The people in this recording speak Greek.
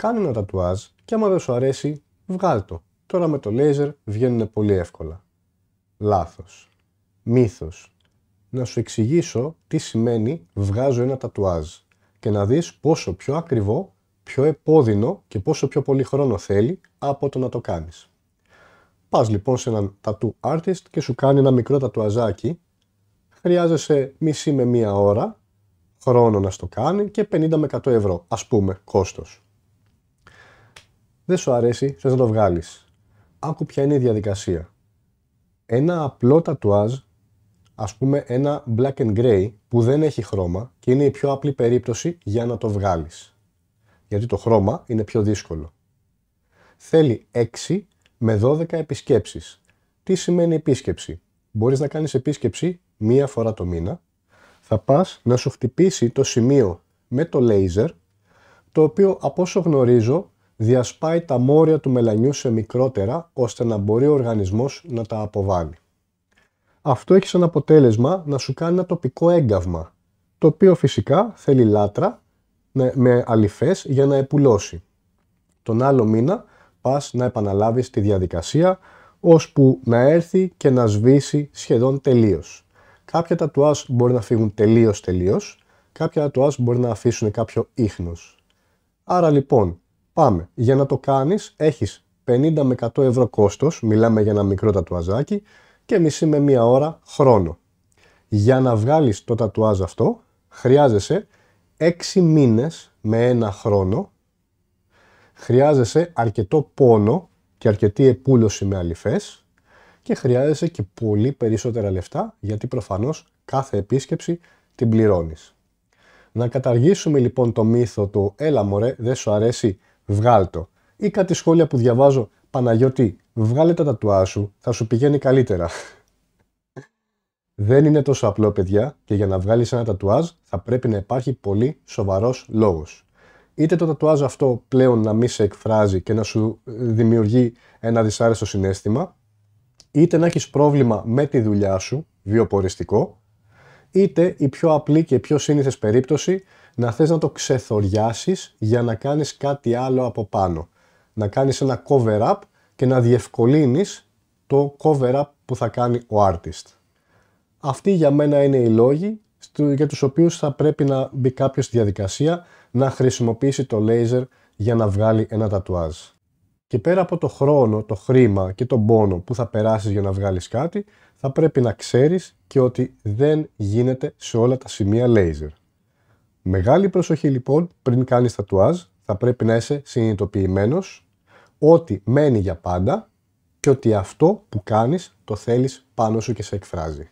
Κάνει ένα τατουάζ και άμα δεν σου αρέσει, βγάλ το. Τώρα με το λέιζερ βγαίνουν πολύ εύκολα. Λάθος. Μύθος. Να σου εξηγήσω τι σημαίνει βγάζω ένα τατουάζ και να δεις πόσο πιο ακριβό, πιο επώδυνο και πόσο πιο πολύ χρόνο θέλει από το να το κάνεις. Πας λοιπόν σε έναν tattoo artist και σου κάνει ένα μικρό τατουαζάκι. Χρειάζεσαι μισή με μία ώρα χρόνο να στο κάνει και 50 με 100 ευρώ, ας πούμε, κόστος δεν σου αρέσει, θες να το βγάλεις. Άκου ποια είναι η διαδικασία. Ένα απλό τατουάζ, ας πούμε ένα black and gray που δεν έχει χρώμα και είναι η πιο απλή περίπτωση για να το βγάλεις. Γιατί το χρώμα είναι πιο δύσκολο. Θέλει 6 με 12 επισκέψεις. Τι σημαίνει επίσκεψη. Μπορείς να κάνεις επίσκεψη μία φορά το μήνα. Θα πας να σου χτυπήσει το σημείο με το laser, το οποίο από όσο γνωρίζω διασπάει τα μόρια του μελανιού σε μικρότερα ώστε να μπορεί ο οργανισμός να τα αποβάλει. Αυτό έχει σαν αποτέλεσμα να σου κάνει ένα τοπικό έγκαυμα, το οποίο φυσικά θέλει λάτρα με αλυφές για να επουλώσει. Τον άλλο μήνα πας να επαναλάβεις τη διαδικασία ώσπου να έρθει και να σβήσει σχεδόν τελείως. Κάποια τουά μπορεί να φύγουν τελείως τελείως, κάποια τατουάς μπορεί να αφήσουν κάποιο ίχνος. Άρα λοιπόν, Πάμε. Για να το κάνεις έχεις 50 με 100 ευρώ κόστος, μιλάμε για ένα μικρό τατουαζάκι και μισή με μία ώρα χρόνο. Για να βγάλεις το τατουάζ αυτό χρειάζεσαι 6 μήνες με ένα χρόνο, χρειάζεσαι αρκετό πόνο και αρκετή επούλωση με αλυφές και χρειάζεσαι και πολύ περισσότερα λεφτά γιατί προφανώς κάθε επίσκεψη την πληρώνεις. Να καταργήσουμε λοιπόν το μύθο του «Έλα μωρέ, δεν σου αρέσει, το. Ή κάτι σχόλια που διαβάζω, Παναγιώτη, βγάλε τα τατουά σου, θα σου πηγαίνει καλύτερα. Δεν είναι τόσο απλό, παιδιά, και για να βγάλεις ένα τατουάζ θα πρέπει να υπάρχει πολύ σοβαρός λόγος. Είτε το τατουάζ αυτό πλέον να μην σε εκφράζει και να σου ε, δημιουργεί ένα δυσάρεστο συνέστημα, είτε να έχεις πρόβλημα με τη δουλειά σου, βιοποριστικό, είτε η πιο απλή και πιο σύνηθες περίπτωση να θες να το ξεθοριάσεις για να κάνεις κάτι άλλο από πάνω. Να κάνεις ένα cover-up και να διευκολύνεις το cover-up που θα κάνει ο artist. Αυτοί για μένα είναι οι λόγοι για τους οποίους θα πρέπει να μπει κάποιος στη διαδικασία να χρησιμοποιήσει το laser για να βγάλει ένα τατουάζ. Και πέρα από το χρόνο, το χρήμα και τον πόνο που θα περάσεις για να βγάλεις κάτι, θα πρέπει να ξέρεις και ότι δεν γίνεται σε όλα τα σημεία λέιζερ. Μεγάλη προσοχή λοιπόν πριν κάνεις τατουάζ, θα πρέπει να είσαι συνειδητοποιημένος ότι μένει για πάντα και ότι αυτό που κάνεις το θέλεις πάνω σου και σε εκφράζει.